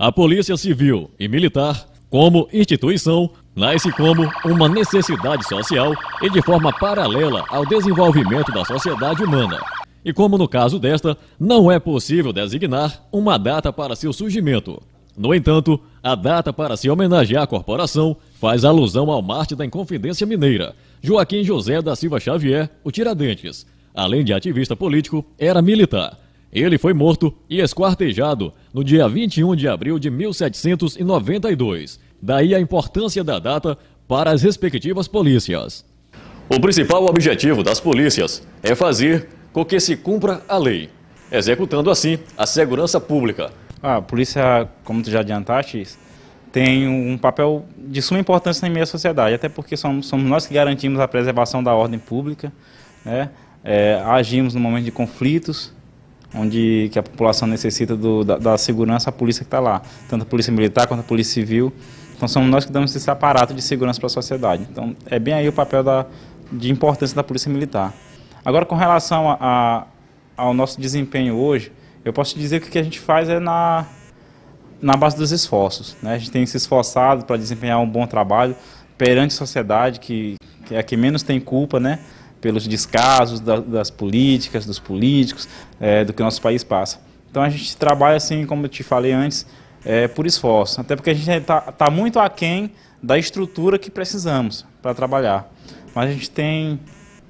A Polícia Civil e Militar, como instituição, nasce como uma necessidade social e de forma paralela ao desenvolvimento da sociedade humana. E como no caso desta, não é possível designar uma data para seu surgimento. No entanto, a data para se homenagear à corporação faz alusão ao Marte da Inconfidência Mineira, Joaquim José da Silva Xavier, o Tiradentes. Além de ativista político, era militar. Ele foi morto e esquartejado no dia 21 de abril de 1792. Daí a importância da data para as respectivas polícias. O principal objetivo das polícias é fazer com que se cumpra a lei, executando assim a segurança pública. A polícia, como tu já adiantaste, tem um papel de suma importância na minha sociedade, até porque somos, somos nós que garantimos a preservação da ordem pública, né? é, agimos no momento de conflitos, onde que a população necessita do, da, da, segurança, a polícia que está lá, tanto a polícia militar quanto a polícia civil. Então somos nós que damos esse aparato de segurança para a sociedade. Então é bem aí o papel da, de importância da polícia militar. Agora com relação a, a, ao nosso desempenho hoje, eu posso te dizer que o que a gente faz é na, na base dos esforços. Né? A gente tem se esforçado para desempenhar um bom trabalho perante a sociedade, que, que é a que menos tem culpa, né? pelos descasos da, das políticas, dos políticos, é, do que nosso país passa. Então a gente trabalha assim, como eu te falei antes, é, por esforço, até porque a gente está tá muito aquém da estrutura que precisamos para trabalhar. Mas a gente tem,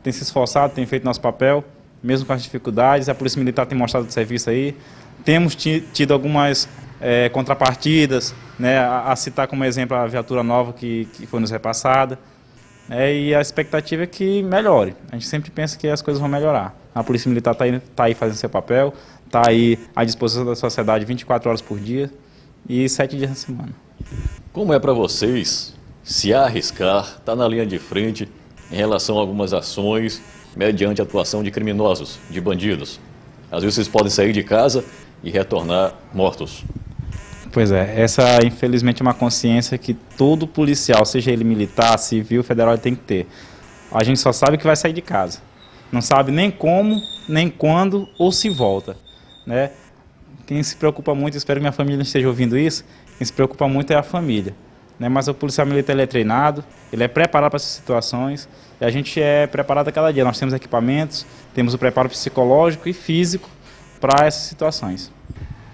tem se esforçado, tem feito nosso papel, mesmo com as dificuldades, a Polícia Militar tem mostrado o serviço aí, temos tido algumas é, contrapartidas, né, a, a, citar como exemplo a viatura nova que, que foi nos repassada, é, e a expectativa é que melhore. A gente sempre pensa que as coisas vão melhorar. A Polícia Militar está aí, tá aí fazendo seu papel, está aí à disposição da sociedade 24 horas por dia e 7 dias na semana. Como é para vocês se arriscar, estar tá na linha de frente em relação a algumas ações mediante a atuação de criminosos, de bandidos? Às vezes vocês podem sair de casa e retornar mortos. Pois é, essa infelizmente é uma consciência que todo policial, seja ele militar, civil, federal, tem que ter. A gente só sabe que vai sair de casa. Não sabe nem como, nem quando ou se volta, né? Quem se preocupa muito, espero que minha família não esteja ouvindo isso, quem se preocupa muito é a família. Né? Mas o policial militar ele é treinado, ele é preparado para essas situações, e a gente é preparado a cada dia. Nós temos equipamentos, temos o preparo psicológico e físico para essas situações.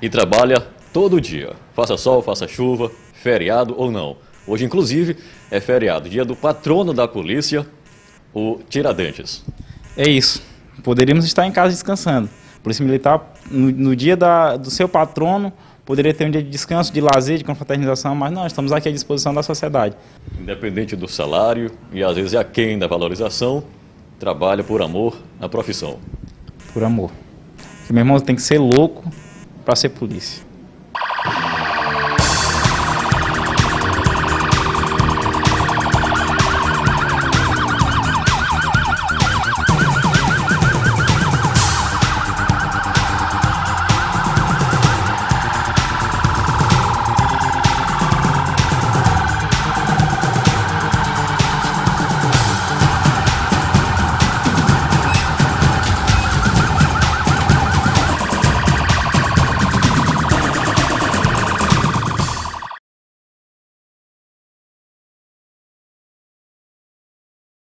E trabalha todo dia. Faça sol, faça chuva, feriado ou não. Hoje, inclusive, é feriado, dia do patrono da polícia, o Tiradentes. É isso. Poderíamos estar em casa descansando. polícia Militar, no, no dia da, do seu patrono, poderia ter um dia de descanso, de lazer, de confraternização, mas não, estamos aqui à disposição da sociedade. Independente do salário e às vezes aquém da valorização, trabalha por amor na profissão. Por amor. Porque meu irmão tem que ser louco para ser polícia.